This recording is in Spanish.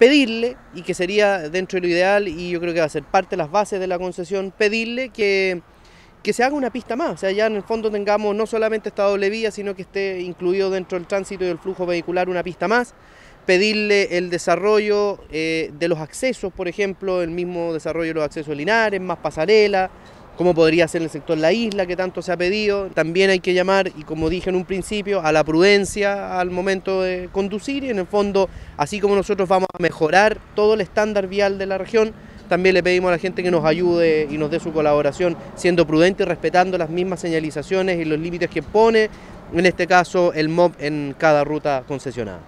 pedirle, y que sería dentro de lo ideal, y yo creo que va a ser parte de las bases de la concesión, pedirle que, se haga una pista más, o sea, ya en el fondo tengamos no solamente esta doble vía, sino que esté incluido dentro del tránsito y del flujo vehicular una pista más, pedirle el desarrollo eh, de los accesos, por ejemplo, el mismo desarrollo de los accesos linares, más pasarela, cómo podría ser el sector La Isla, que tanto se ha pedido. También hay que llamar, y como dije en un principio, a la prudencia al momento de conducir y en el fondo, así como nosotros vamos a mejorar todo el estándar vial de la región, también le pedimos a la gente que nos ayude y nos dé su colaboración, siendo prudente y respetando las mismas señalizaciones y los límites que pone, en este caso, el MOB en cada ruta concesionada.